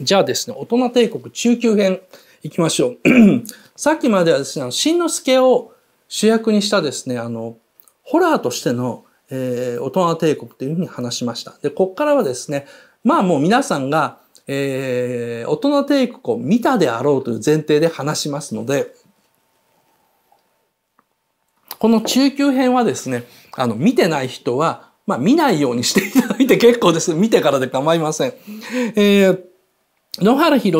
じゃあですね、大人帝国中級編行きましょう。さっきまではですね、しんのすけを主役にしたですね、あの、ホラーとしての、えー、大人帝国というふうに話しました。で、こっからはですね、まあもう皆さんが、えー、大人帝国を見たであろうという前提で話しますので、この中級編はですね、あの、見てない人は、まあ見ないようにしていただいて結構です。見てからで構いません。えー野原士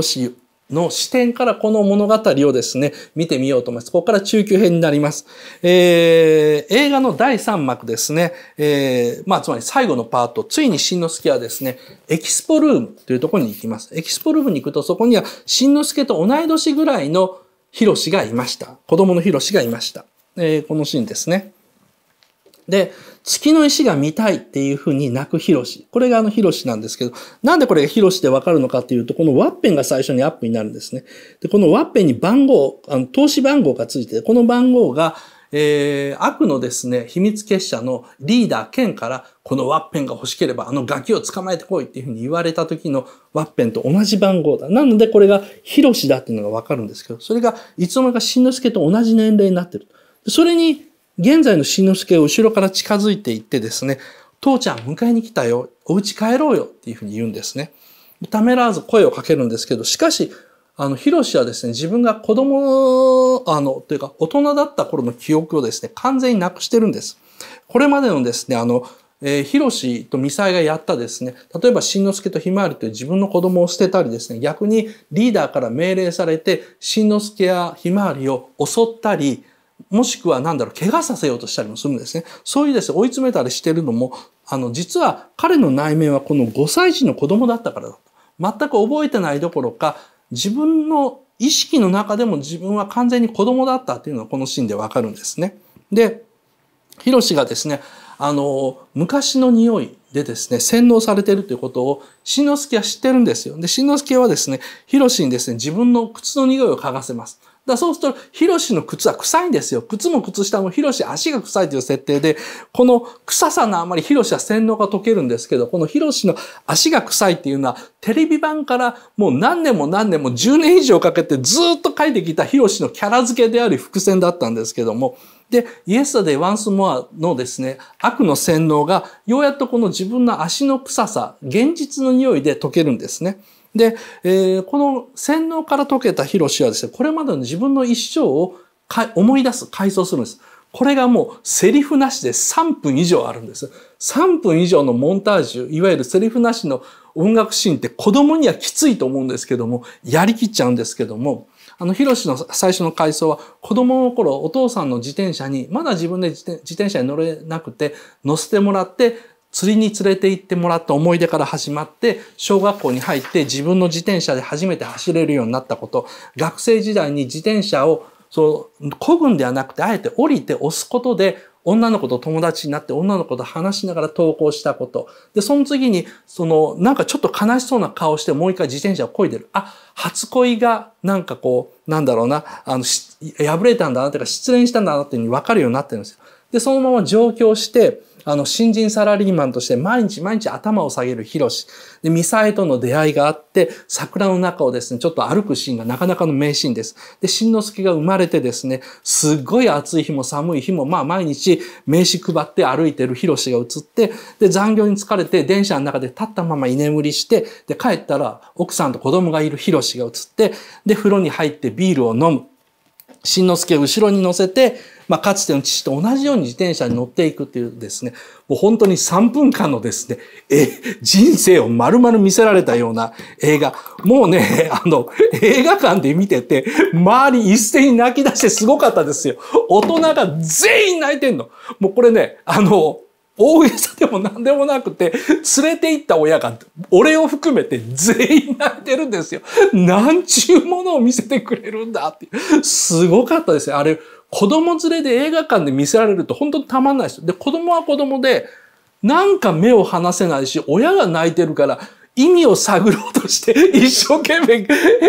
の視点からこの物語をですね、見てみようと思います。ここから中級編になります。えー、映画の第3幕ですね、えー、まあ、つまり最後のパート、ついに新之のはですね、エキスポルームというところに行きます。エキスポルームに行くと、そこにはしんのすけと同い年ぐらいの博士がいました。子供の博士がいました。えー、このシーンですね。で、月の石が見たいっていう風に泣くヒロシ。これがあのヒロシなんですけど、なんでこれがヒロシでわかるのかっていうと、このワッペンが最初にアップになるんですね。で、このワッペンに番号、あの投資番号がついて、この番号が、えー、悪のですね、秘密結社のリーダー、兼から、このワッペンが欲しければ、あのガキを捕まえてこいっていうふうに言われた時のワッペンと同じ番号だ。なので、これがヒロシだっていうのがわかるんですけど、それがいつの間にかしんのすけと同じ年齢になってる。それに現在のしんのすけを後ろから近づいていってですね、父ちゃん迎えに来たよ、お家帰ろうよっていうふうに言うんですね。ためらわず声をかけるんですけど、しかし、あの、ヒロシはですね、自分が子供、あの、というか、大人だった頃の記憶をですね、完全になくしてるんです。これまでのですね、あの、えー、ヒロシとミサイがやったですね、例えば、しんのすけとひまわりという自分の子供を捨てたりですね、逆にリーダーから命令されて、しんのすけやひまわりを襲ったり、もしくは何だろう、怪我させようとしたりもするんですね。そういうですね、追い詰めたりしてるのも、あの、実は彼の内面はこの5歳児の子供だったからだ全く覚えてないどころか、自分の意識の中でも自分は完全に子供だったっていうのはこのシーンでわかるんですね。で、ヒロシがですね、あの、昔の匂いでですね、洗脳されてるということを、しんのすけは知ってるんですよ。で、しんのすけはですね、ヒロシにですね、自分の靴の匂いを嗅がせます。だそうすると、ヒロシの靴は臭いんですよ。靴も靴下もヒロシ足が臭いという設定で、この臭さのあまりヒロシは洗脳が解けるんですけど、このヒロシの足が臭いっていうのは、テレビ版からもう何年も何年も10年以上かけてずっと書いてきたヒロシのキャラ付けであり伏線だったんですけども、で、イエスタでワンスモアのですね、悪の洗脳が、ようやっとこの自分の足の臭さ、現実の匂いで溶けるんですね。で、えー、この洗脳から解けたヒロシはですね、これまでの自分の一生を思い出す、回想するんです。これがもうセリフなしで3分以上あるんです。3分以上のモンタージュ、いわゆるセリフなしの音楽シーンって子供にはきついと思うんですけども、やりきっちゃうんですけども、あの、ヒロシの最初の回想は、子供の頃、お父さんの自転車に、まだ自分で自転車に乗れなくて、乗せてもらって、釣りに連れて行ってもらった思い出から始まって、小学校に入って自分の自転車で初めて走れるようになったこと、学生時代に自転車をそう、こぐんではなくて、あえて降りて押すことで、女の子と友達になって、女の子と話しながら登校したこと。で、その次に、その、なんかちょっと悲しそうな顔して、もう一回自転車を漕いでる。あ、初恋が、なんかこう、なんだろうな、あの、破れたんだな、というか、失恋したんだな、っていうふうに分かるようになってるんですよ。で、そのまま上京して、あの、新人サラリーマンとして毎日毎日頭を下げるヒロシ。で、ミサエとの出会いがあって、桜の中をですね、ちょっと歩くシーンがなかなかの名シーンです。で、しんのすけが生まれてですね、すっごい暑い日も寒い日も、まあ毎日名刺配って歩いてるヒロシが映って、で、残業に疲れて電車の中で立ったまま居眠りして、で、帰ったら奥さんと子供がいるヒロシが映って、で、風呂に入ってビールを飲む。しんのすけを後ろに乗せて、まあ、かつての父と同じように自転車に乗っていくというですね、もう本当に3分間のですね、え、人生を丸々見せられたような映画。もうね、あの、映画館で見てて、周り一斉に泣き出してすごかったですよ。大人が全員泣いてんの。もうこれね、あの、大げさでも何でもなくて、連れて行った親が、俺を含めて全員泣いてるんですよ。なんちゅうものを見せてくれるんだっていう。すごかったですよ。あれ、子供連れで映画館で見せられると本当にたまんないですで、子供は子供で、なんか目を離せないし、親が泣いてるから、意味を探ろうとして、一生懸命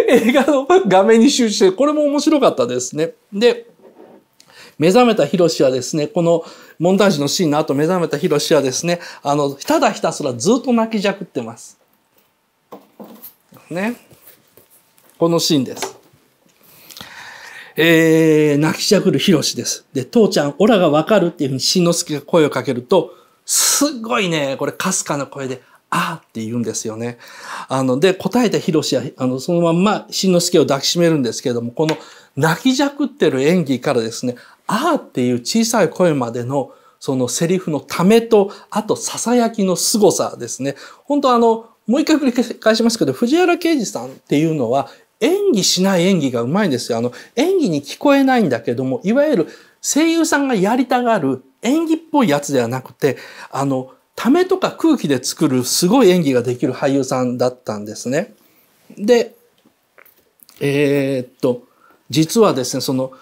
映画の画面に集中して、これも面白かったですね。で、目覚めたヒロシはですね、この問題児のシーンの後目覚めたヒロシはですね、あの、ただひたすらずっと泣きじゃくってます。ね。このシーンです。えー、泣きじゃくるヒロシです。で、父ちゃん、オラがわかるっていうふうにしんのすけが声をかけると、すごいね、これかすかな声で、あーって言うんですよね。あの、で、答えたヒロシは、あの、そのまんま、しんのすけを抱きしめるんですけれども、この泣きじゃくってる演技からですね、あーっていう小さい声までのそのセリフのためと、あと囁きの凄さですね。本当あの、もう一回繰り返しますけど、藤原啓治さんっていうのは演技しない演技がうまいんですよ。あの、演技に聞こえないんだけども、いわゆる声優さんがやりたがる演技っぽいやつではなくて、あの、ためとか空気で作るすごい演技ができる俳優さんだったんですね。で、えー、っと、実はですね、その、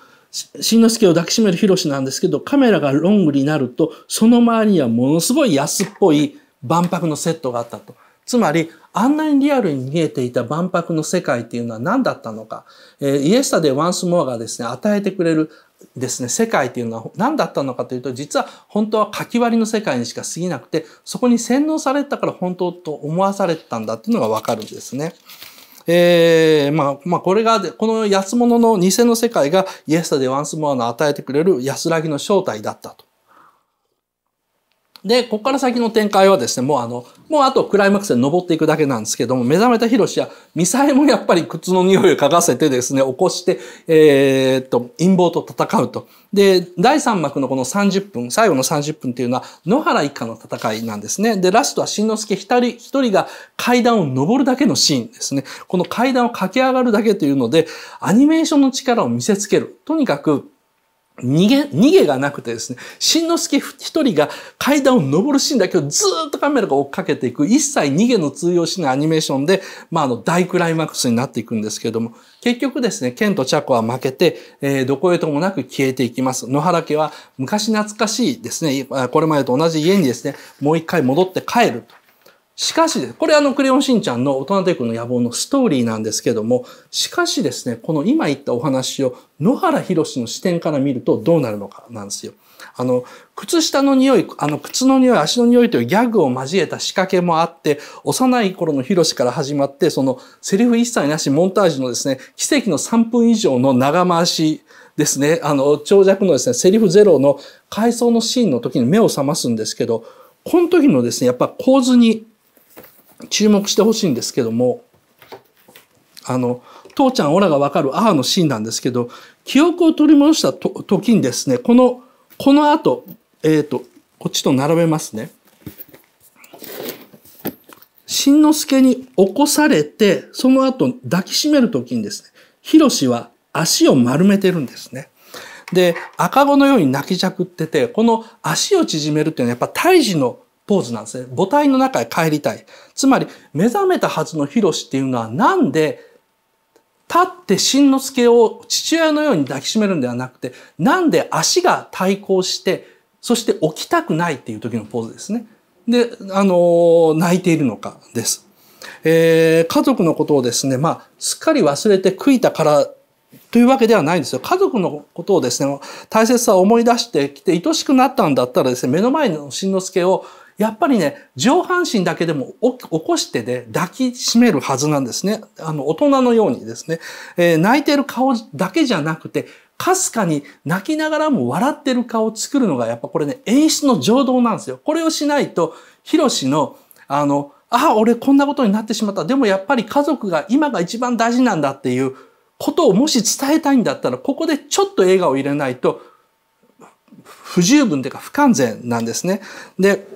しんのすけを抱きしめるヒロシなんですけど、カメラがロングになると、その周りにはものすごい安っぽい万博のセットがあったと。つまり、あんなにリアルに見えていた万博の世界っていうのは何だったのか。えー、イエスタでワンスモアがですね、与えてくれるですね、世界っていうのは何だったのかというと、実は本当はかき割りの世界にしか過ぎなくて、そこに洗脳されたから本当と思わされてたんだっていうのがわかるんですね。えー、まあ、まあ、これが、この安物の偽の世界がイエスタでワンスモアの与えてくれる安らぎの正体だったと。で、ここから先の展開はですね、もうあの、もうあとクライマックスで登っていくだけなんですけども、目覚めたヒロシは、ミサエもやっぱり靴の匂いを嗅がせてですね、起こして、えー、っと、陰謀と戦うと。で、第3幕のこの30分、最後の30分っていうのは、野原一家の戦いなんですね。で、ラストは新之助一人、一人が階段を登るだけのシーンですね。この階段を駆け上がるだけというので、アニメーションの力を見せつける。とにかく、逃げ、逃げがなくてですね、しんのすけ一人が階段を上るシーンだけをずっとカメラが追っかけていく、一切逃げの通用しないアニメーションで、まあ、あの、大クライマックスになっていくんですけれども、結局ですね、ケンとチャコは負けて、えー、どこへともなく消えていきます。野原家は昔懐かしいですね、これまでと同じ家にですね、もう一回戻って帰るとしかし、これあのクレヨンしんちゃんの大人帝国の野望のストーリーなんですけども、しかしですね、この今言ったお話を野原博の視点から見るとどうなるのかなんですよ。あの、靴下の匂い、あの、靴の匂い、足の匂いというギャグを交えた仕掛けもあって、幼い頃のヒロから始まって、その、セリフ一切なしモンタージュのですね、奇跡の3分以上の長回しですね、あの、長尺のですね、セリフゼロの回想のシーンの時に目を覚ますんですけど、この時のですね、やっぱ構図に注目してほしいんですけども、あの、父ちゃんオラがわかる母のシーンなんですけど、記憶を取り戻したと時にですね、この、この後、えっ、ー、と、こっちと並べますね。しんのすけに起こされて、その後抱きしめる時にですね、ひろしは足を丸めてるんですね。で、赤子のように泣きじゃくってて、この足を縮めるっていうのはやっぱ胎児のポーズなんですね。母体の中へ帰りたい。つまり、目覚めたはずのヒロシっていうのは、なんで、立ってしんのすけを父親のように抱きしめるんではなくて、なんで足が対抗して、そして起きたくないっていう時のポーズですね。で、あのー、泣いているのかです。えー、家族のことをですね、まあ、すっかり忘れて悔いたからというわけではないんですよ。家族のことをですね、大切さを思い出してきて愛しくなったんだったらですね、目の前のしんのすけをやっぱりね、上半身だけでも起こしてで、ね、抱きしめるはずなんですね。あの、大人のようにですね、えー、泣いてる顔だけじゃなくて、かすかに泣きながらも笑ってる顔を作るのが、やっぱこれね、演出の情動なんですよ。これをしないと、ヒロシの、あの、ああ、俺こんなことになってしまった。でもやっぱり家族が今が一番大事なんだっていうことをもし伝えたいんだったら、ここでちょっと笑顔を入れないと、不十分というか不完全なんですね。で、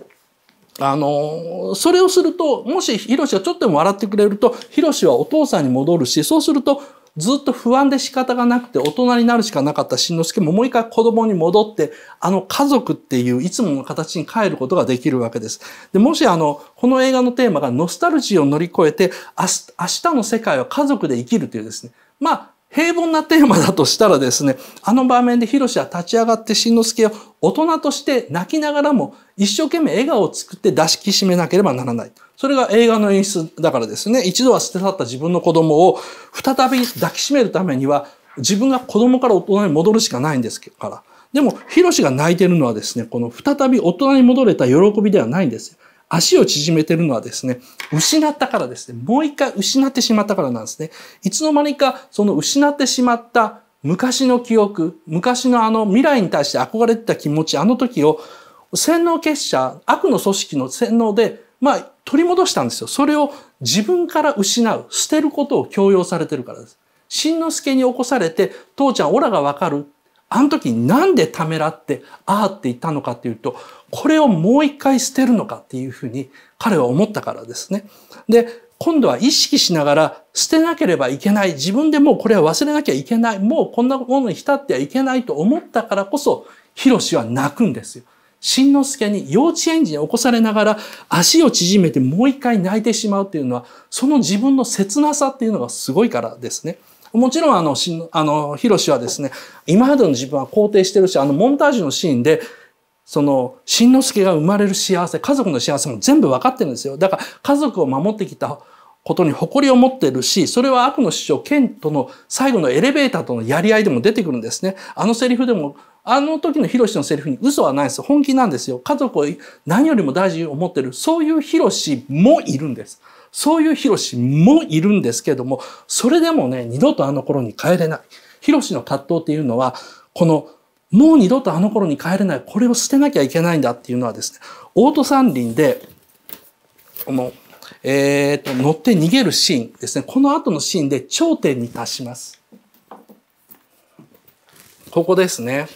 あの、それをすると、もしヒロシがちょっとでも笑ってくれると、ヒロシはお父さんに戻るし、そうすると、ずっと不安で仕方がなくて大人になるしかなかったしんのすけももう一回子供に戻って、あの家族っていういつもの形に変えることができるわけです。で、もしあの、この映画のテーマがノスタルジーを乗り越えて、明日の世界は家族で生きるというですね。まあ、平凡なテーマだとしたらですね、あの場面でヒロシは立ち上がってしんのすけを大人として泣きながらも一生懸命笑顔を作って出しきしめなければならない。それが映画の演出だからですね、一度は捨て去った自分の子供を再び抱きしめるためには自分が子供から大人に戻るしかないんですから。でも、ヒロシが泣いてるのはですね、この再び大人に戻れた喜びではないんですよ。足を縮めてるのはですね、失ったからですね、もう一回失ってしまったからなんですね。いつの間にかその失ってしまった昔の記憶、昔のあの未来に対して憧れてた気持ち、あの時を洗脳結社、悪の組織の洗脳で、まあ、取り戻したんですよ。それを自分から失う、捨てることを強要されてるからです。しんのすけに起こされて、父ちゃんオラがわかるあの時なんでためらってああって言ったのかっていうと、これをもう一回捨てるのかっていうふうに彼は思ったからですね。で、今度は意識しながら捨てなければいけない。自分でもうこれは忘れなきゃいけない。もうこんなものに浸ってはいけないと思ったからこそ、ヒロシは泣くんですよ。しんのすけに幼稚園児に起こされながら足を縮めてもう一回泣いてしまうっていうのは、その自分の切なさっていうのがすごいからですね。もちろんあの、しあの、ヒロシはですね、今までの自分は肯定してるし、あの、モンタージュのシーンで、その、しんのすけが生まれる幸せ、家族の幸せも全部分かってるんですよ。だから、家族を守ってきたことに誇りを持ってるし、それは悪の主張、剣との最後のエレベーターとのやり合いでも出てくるんですね。あのセリフでも、あの時のヒロシのセリフに嘘はないです。本気なんですよ。家族を何よりも大事に思ってる、そういうヒロシもいるんです。そういうヒロシもいるんですけども、それでもね、二度とあの頃に帰れない。ヒロシの葛藤っていうのは、この、もう二度とあの頃に帰れない、これを捨てなきゃいけないんだっていうのはですね、オート三輪で、この、えっ、ー、と、乗って逃げるシーンですね、この後のシーンで頂点に達します。ここですね。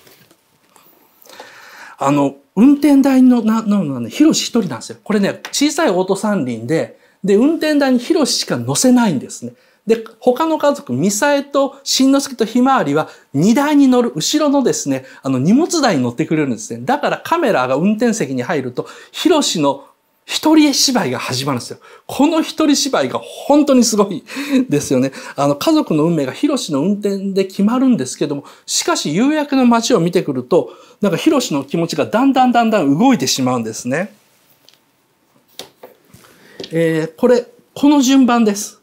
あの、運転台の、な、なのね、ヒロシ一人なんですよ。これね、小さいオート三輪で、で、運転台にヒロシしか乗せないんですね。で、他の家族、ミサエとしんのすけとひまわりは荷台に乗る、後ろのですね、あの荷物台に乗ってくれるんですね。だからカメラが運転席に入ると、ヒロシの一人芝居が始まるんですよ。この一人芝居が本当にすごいですよね。あの、家族の運命がヒロシの運転で決まるんですけども、しかし夕焼けの街を見てくると、なんかヒロシの気持ちがだんだんだんだん動いてしまうんですね。えー、これ、この順番です。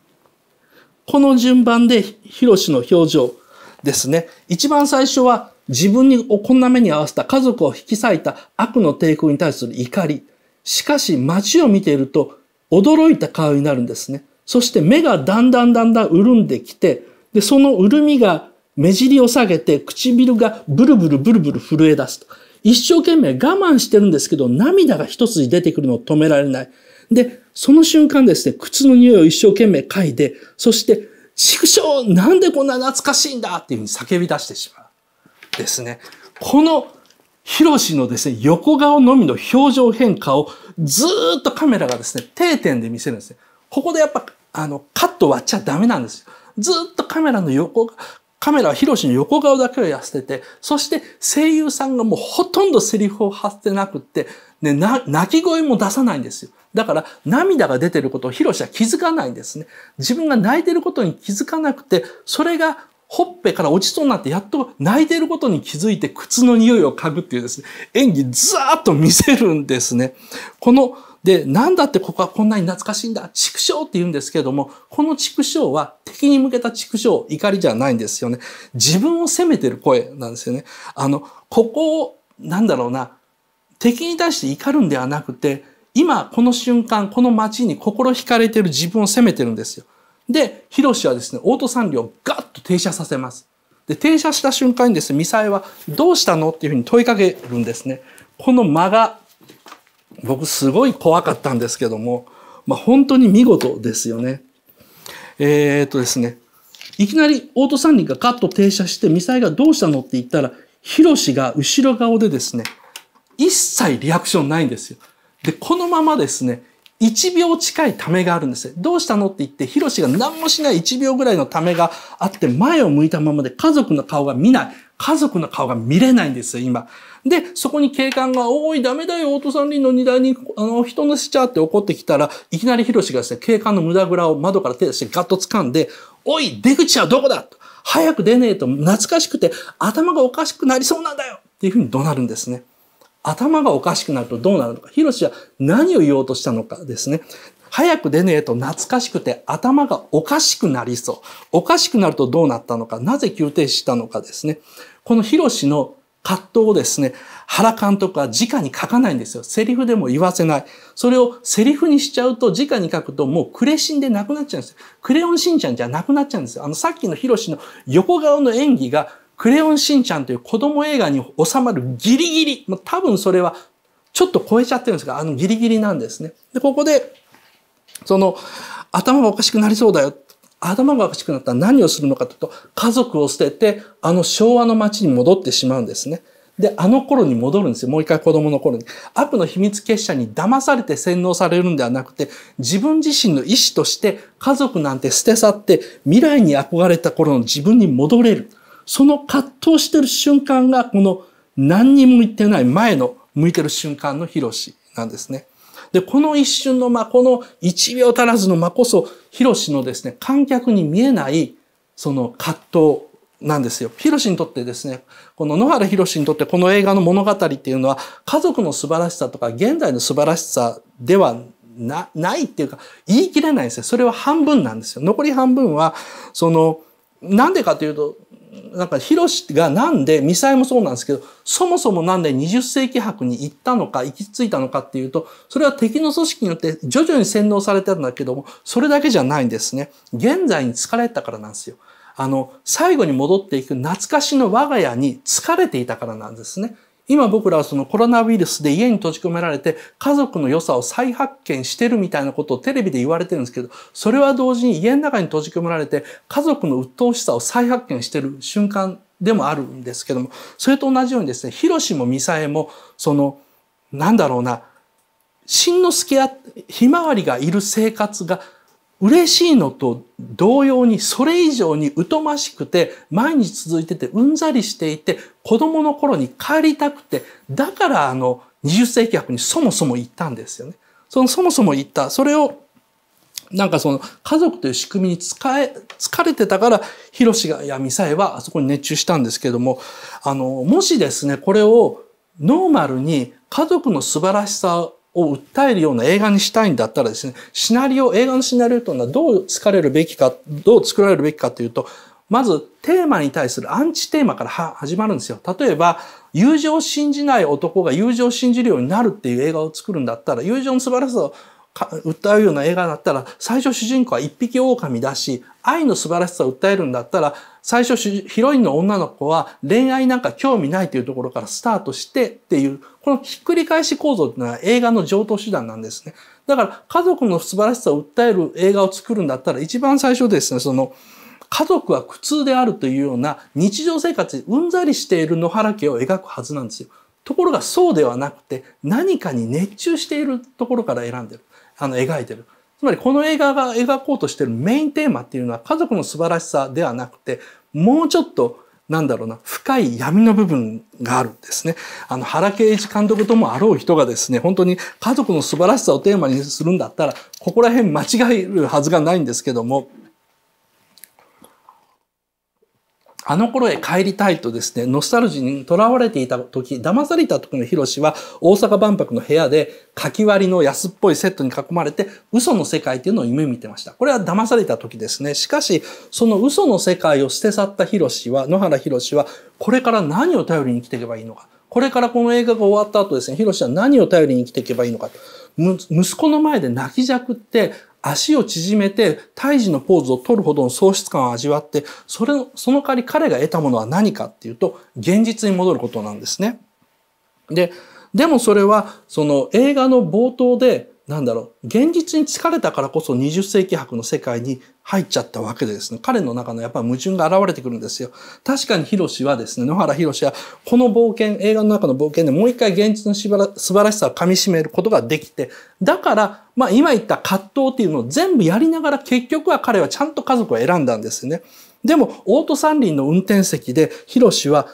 この順番で、ヒロシの表情ですね。一番最初は、自分にこんな目に合わせた家族を引き裂いた悪の抵抗に対する怒り。しかし、街を見ていると、驚いた顔になるんですね。そして目がだんだんだんだん潤んできて、で、その潤みが目尻を下げて唇がブルブルブルブル震え出すと。一生懸命我慢してるんですけど、涙が一筋出てくるのを止められない。で、その瞬間ですね、靴の匂いを一生懸命嗅いで、そして、畜生なんでこんな懐かしいんだっていうふうに叫び出してしまう。ですね。この、ヒロシのですね、横顔のみの表情変化をずっとカメラがですね、定点で見せるんですね。ここでやっぱ、あの、カット割っちゃダメなんですよ。ずっとカメラの横、カメラはヒロシの横顔だけを痩せてて、そして声優さんがもうほとんどセリフを発してなくって、ね、泣き声も出さないんですよ。だから涙が出てることをヒロシは気づかないんですね。自分が泣いてることに気づかなくて、それがほっぺから落ちそうになってやっと泣いてることに気づいて靴の匂いを嗅ぐっていうですね、演技ずーっと見せるんですね。こので、なんだってここはこんなに懐かしいんだ畜生って言うんですけれども、この畜生は敵に向けた畜生、怒りじゃないんですよね。自分を責めてる声なんですよね。あの、ここを、なんだろうな、敵に対して怒るんではなくて、今、この瞬間、この街に心惹かれてる自分を責めてるんですよ。で、ヒロシはですね、オート産業をガッと停車させます。で、停車した瞬間にですね、ミサイはどうしたのっていうふうに問いかけるんですね。この間が僕すごい怖かったんですけども、まあ、本当に見事ですよね。えー、っとですね、いきなりオート三輪がカッと停車して、ミサイがどうしたのって言ったら、ヒロシが後ろ顔でですね、一切リアクションないんですよ。で、このままですね、1秒近いためがあるんですよ。どうしたのって言って、ヒロシが何もしない1秒ぐらいのためがあって、前を向いたままで家族の顔が見ない。家族の顔が見れないんですよ、今。で、そこに警官が、おい、ダメだよ、オートリ輪の荷台に、あの、人乗せちゃって怒ってきたら、いきなりヒロシがですね、警官の無駄蔵を窓から手出してガッと掴んで、おい、出口はどこだ早く出ねえと、懐かしくて、頭がおかしくなりそうなんだよっていうふうに怒鳴るんですね。頭がおかしくなるとどうなるのか。ヒロシは何を言おうとしたのかですね。早く出ねえと懐かしくて頭がおかしくなりそう。おかしくなるとどうなったのか、なぜ急停止したのかですね。このヒロシの葛藤をですね、原監督は直に書かないんですよ。セリフでも言わせない。それをセリフにしちゃうと、直に書くともうクレシンでなくなっちゃうんですよ。クレヨンしんちゃんじゃなくなっちゃうんですよ。あの、さっきのヒロシの横顔の演技が、クレヨンしんちゃんという子供映画に収まるギリギリ、多分それはちょっと超えちゃってるんですが、あのギリギリなんですね。で、ここで、その頭がおかしくなりそうだよ。頭がおかしくなったら何をするのかというと、家族を捨てて、あの昭和の街に戻ってしまうんですね。で、あの頃に戻るんですよ。もう一回子供の頃に。悪の秘密結社に騙されて洗脳されるんではなくて、自分自身の意志として家族なんて捨て去って、未来に憧れた頃の自分に戻れる。その葛藤してる瞬間が、この何にも言ってない前の向いてる瞬間のヒロシなんですね。で、この一瞬の間、この一秒足らずの間こそ、ヒロシのですね、観客に見えない、その葛藤なんですよ。ヒロシにとってですね、この野原ヒロシにとってこの映画の物語っていうのは、家族の素晴らしさとか、現代の素晴らしさではな、ないっていうか、言い切れないんですよ。それは半分なんですよ。残り半分は、その、なんでかというと、なんかヒロシがなんでミサイもそうなんですけどそもそもなんで20世紀博に行ったのか行き着いたのかっていうとそれは敵の組織によって徐々に洗脳されてるんだけどもそれだけじゃないんですね現在に疲れたからなんですよあの最後に戻っていく懐かしの我が家に疲れていたからなんですね今僕らはそのコロナウイルスで家に閉じ込められて家族の良さを再発見してるみたいなことをテレビで言われてるんですけど、それは同時に家の中に閉じ込められて家族の鬱陶しさを再発見してる瞬間でもあるんですけども、それと同じようにですね、ヒロシもミサエも、その、なんだろうな、しんのすけやひまわりがいる生活が嬉しいのと同様にそれ以上に疎ましくて毎日続いててうんざりしていて子供の頃に帰りたくてだからあの20世紀博にそもそも行ったんですよね。そのそもそも行ったそれをなんかその家族という仕組みに疲れ疲れてたからヒロシがやミサイはあそこに熱中したんですけどもあのもしですねこれをノーマルに家族の素晴らしさを訴えるような映画にしたいんだったらですね、シナリオ、映画のシナリオというのはどう疲れるべきか、どう作られるべきかというと、まずテーマに対するアンチテーマから始まるんですよ。例えば、友情を信じない男が友情を信じるようになるっていう映画を作るんだったら、友情の素晴らしさを訴うような映画だったら、最初主人公は一匹狼だし、愛の素晴らしさを訴えるんだったら、最初ヒロインの女の子は恋愛なんか興味ないというところからスタートしてっていう、このひっくり返し構造っていうのは映画の上等手段なんですね。だから家族の素晴らしさを訴える映画を作るんだったら、一番最初ですね、その、家族は苦痛であるというような日常生活、うんざりしている野原家を描くはずなんですよ。ところがそうではなくて何かに熱中しているところから選んでるあの描いてるつまりこの映画が描こうとしてるメインテーマっていうのは家族の素晴らしさではなくてもうちょっとなんだろうな深い闇の部分があるんですね。あの原敬一監督ともあろう人がですね本当に家族の素晴らしさをテーマにするんだったらここら辺間違えるはずがないんですけども。あの頃へ帰りたいとですね、ノスタルジーにとらわれていた時、騙された時のヒロシは大阪万博の部屋でかき割りの安っぽいセットに囲まれて嘘の世界というのを夢見てました。これは騙された時ですね。しかし、その嘘の世界を捨て去ったヒロシは、野原ヒロシはこれから何を頼りに生きていけばいいのか。これからこの映画が終わった後ですね、ヒロシは何を頼りに生きていけばいいのか。息子の前で泣きじゃくって、足を縮めて胎児のポーズを取るほどの喪失感を味わって、それその代わり彼が得たものは何かっていうと、現実に戻ることなんですね。で、でもそれは、その映画の冒頭で、なんだろう、現実に疲れたからこそ20世紀博の世界に入っちゃったわけでですね、彼の中のやっぱり矛盾が現れてくるんですよ。確かにヒロシはですね、野原ヒロシは、この冒険、映画の中の冒険でもう一回現実の素晴らしさを噛み締めることができて、だから、まあ今言った葛藤っていうのを全部やりながら結局は彼はちゃんと家族を選んだんですね。でも、オート三輪の運転席で、ヒロシは、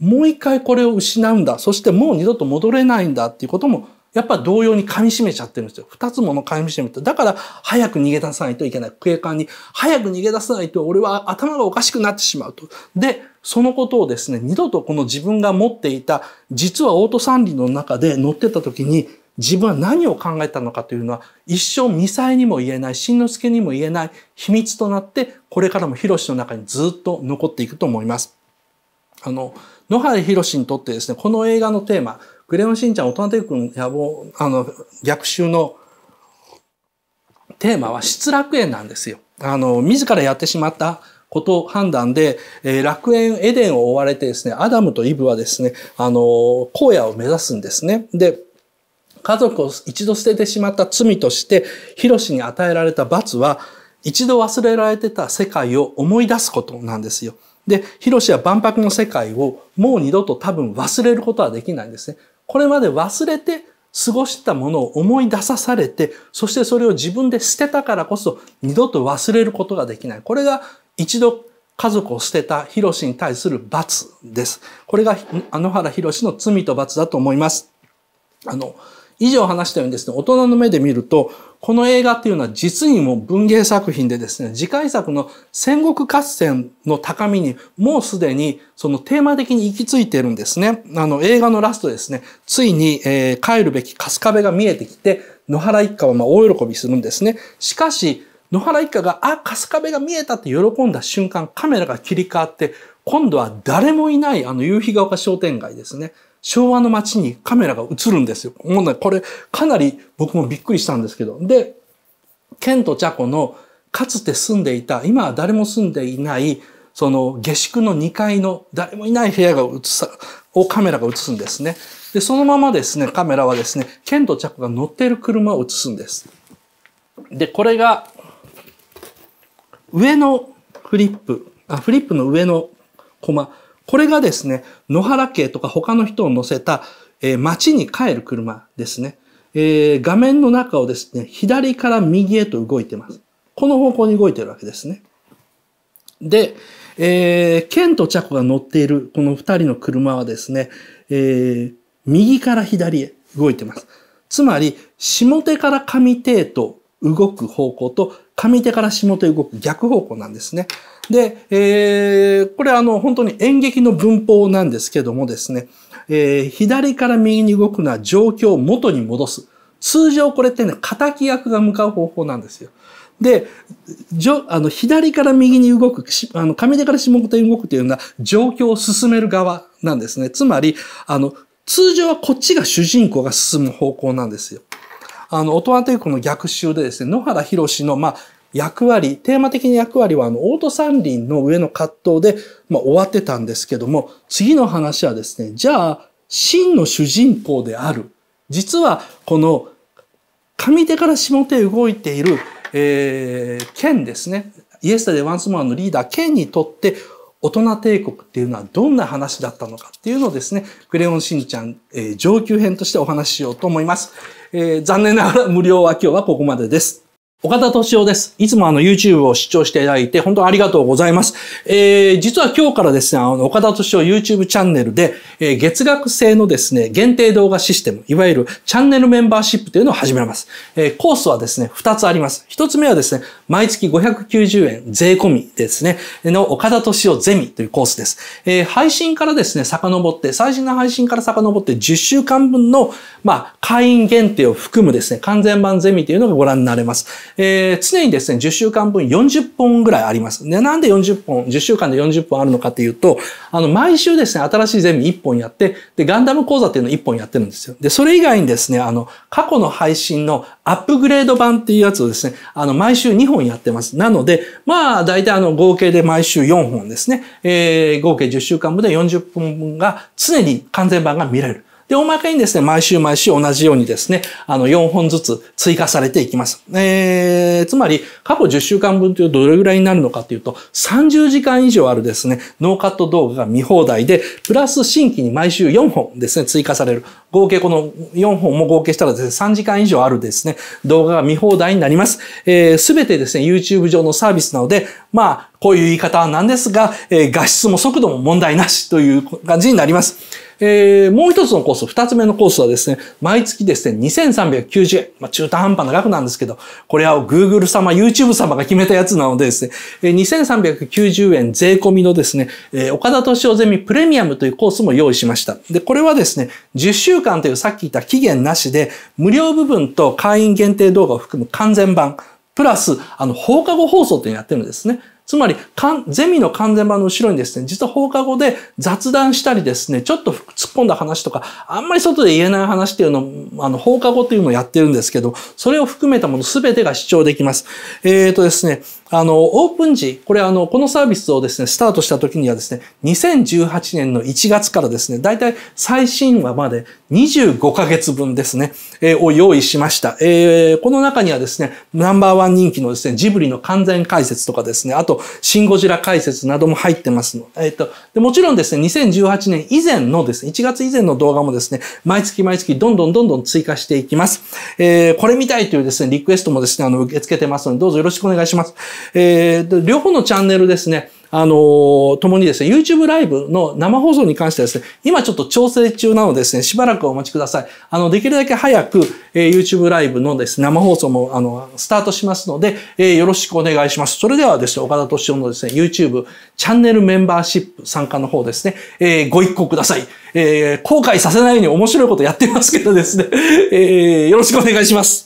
もう一回これを失うんだ。そしてもう二度と戻れないんだっていうこともやっぱ同様に噛み締めちゃってるんですよ。二つもの噛み締めて。だから、早く逃げ出さないといけない。警官に、早く逃げ出さないと俺は頭がおかしくなってしまうと。で、そのことをですね、二度とこの自分が持っていた、実はオート三輪の中で乗ってた時に、自分は何を考えたのかというのは一生未才にも言えない、しんのすけにも言えない秘密となって、これからもヒロシの中にずっと残っていくと思います。あの、野原ヒロシにとってですね、この映画のテーマ、クレヨンしんちゃん、大人帝国の野望、あの、逆襲のテーマは失楽園なんですよ。あの、自らやってしまったこと判断で、えー、楽園エデンを追われてですね、アダムとイブはですね、あの、荒野を目指すんですね。で、家族を一度捨ててしまった罪として、ヒロシに与えられた罰は、一度忘れられてた世界を思い出すことなんですよ。で、ヒロシは万博の世界をもう二度と多分忘れることはできないんですね。これまで忘れて過ごしたものを思い出さされて、そしてそれを自分で捨てたからこそ二度と忘れることができない。これが一度家族を捨てたヒロシに対する罰です。これが、あの原ヒロシの罪と罰だと思います。あの、以上話したようにですね、大人の目で見ると、この映画っていうのは実にも文芸作品でですね、次回作の戦国合戦の高みにもうすでにそのテーマ的に行き着いてるんですね。あの映画のラストですね、ついに、えー、帰るべき春日部が見えてきて、野原一家はま大喜びするんですね。しかし、野原一家が、あ、春日部が見えたって喜んだ瞬間、カメラが切り替わって、今度は誰もいないあの夕日が丘商店街ですね。昭和の街にカメラが映るんですよ。もうね、これかなり僕もびっくりしたんですけど。で、ケンとチャコのかつて住んでいた、今は誰も住んでいない、その下宿の2階の誰もいない部屋が映さ、をカメラが映すんですね。で、そのままですね、カメラはですね、ケンとチャコが乗っている車を映すんです。で、これが、上のフリップ、あ、フリップの上のコマ、これがですね、野原家とか他の人を乗せた、えー、街に帰る車ですね。えー、画面の中をですね、左から右へと動いてます。この方向に動いてるわけですね。で、えー、ケンとチャコが乗っているこの二人の車はですね、えー、右から左へ動いてます。つまり、下手から上手へと動く方向と、上手から下手へ動く逆方向なんですね。で、えー、これあの本当に演劇の文法なんですけどもですね、えー、左から右に動くのは状況を元に戻す。通常これってね、仇役が向かう方法なんですよ。で、あの左から右に動く、あの上手から下手に動くというのは状況を進める側なんですね。つまり、あの、通常はこっちが主人公が進む方向なんですよ。あの、とい帝国の逆襲でですね、野原博の、まあ、役割、テーマ的な役割はあの、オート三輪の上の葛藤で、まあ、終わってたんですけども、次の話はですね、じゃあ、真の主人公である。実は、この、上手から下手動いている、えー、剣ですね。イエスタでワンスモアのリーダー、剣にとって、大人帝国っていうのはどんな話だったのかっていうのをですね、クレヨンしんちゃん、えー、上級編としてお話ししようと思います。えー、残念ながら無料は今日はここまでです。岡田敏夫です。いつもあの YouTube を視聴していただいて本当ありがとうございます。えー、実は今日からですね、あの岡田敏夫 YouTube チャンネルで、えー、月額制のですね、限定動画システム、いわゆるチャンネルメンバーシップというのを始めます。えー、コースはですね、2つあります。1つ目はですね、毎月590円税込みですね、の岡田敏夫ゼミというコースです。えー、配信からですね、遡って、最新の配信から遡って10週間分の、まあ、会員限定を含むですね、完全版ゼミというのがご覧になれます。えー、常にですね、10週間分40本ぐらいあります。で、なんで40本、10週間で40本あるのかっていうと、あの、毎週ですね、新しいゼミ1本やって、で、ガンダム講座っていうのを1本やってるんですよ。で、それ以外にですね、あの、過去の配信のアップグレード版っていうやつをですね、あの、毎週2本やってます。なので、まあ、大体あの、合計で毎週4本ですね、えー、合計10週間分で40本が常に完全版が見れる。で、大まかにですね、毎週毎週同じようにですね、あの、4本ずつ追加されていきます。えー、つまり、過去10週間分というどれぐらいになるのかというと、30時間以上あるですね、ノーカット動画が見放題で、プラス新規に毎週4本ですね、追加される。合計この4本も合計したらですね、3時間以上あるですね、動画が見放題になります。えー、すべてですね、YouTube 上のサービスなので、まあ、こういう言い方なんですが、えー、画質も速度も問題なしという感じになります。えー、もう一つのコース、二つ目のコースはですね、毎月ですね、2390円。まあ、中途半端な額なんですけど、これは Google 様、YouTube 様が決めたやつなのでですね、2390円税込みのですね、岡田敏夫ゼミプレミアムというコースも用意しました。で、これはですね、10週間というさっき言った期限なしで、無料部分と会員限定動画を含む完全版、プラス、あの、放課後放送というのをやってるんですね。つまり、ゼミの完全版の後ろにですね、実は放課後で雑談したりですね、ちょっと突っ込んだ話とか、あんまり外で言えない話っていうのを、あの、放課後っていうのをやってるんですけど、それを含めたもの全てが視聴できます。えっ、ー、とですね、あの、オープン時、これあの、このサービスをですね、スタートした時にはですね、2018年の1月からですね、だいたい最新話まで25ヶ月分ですね、えー、を用意しました。えー、この中にはですね、ナンバーワン人気のですね、ジブリの完全解説とかですね、あと、シンゴジラ解説なども入ってますの。えー、っと、で、もちろんですね、2018年以前のですね、1月以前の動画もですね、毎月毎月どんどんどんどん追加していきます。えー、これ見たいというですね、リクエストもですね、あの、受け付けてますので、どうぞよろしくお願いします。えー、両方のチャンネルですね、あのー、共にですね、YouTube ライブの生放送に関してはですね、今ちょっと調整中なのでですね、しばらくお待ちください。あの、できるだけ早く、えー、YouTube ライブのですね、生放送も、あの、スタートしますので、えー、よろしくお願いします。それではですね、岡田敏夫のですね、YouTube チャンネルメンバーシップ参加の方ですね、えー、ご一行ください。えー、後悔させないように面白いことやってますけどですね、えー、よろしくお願いします。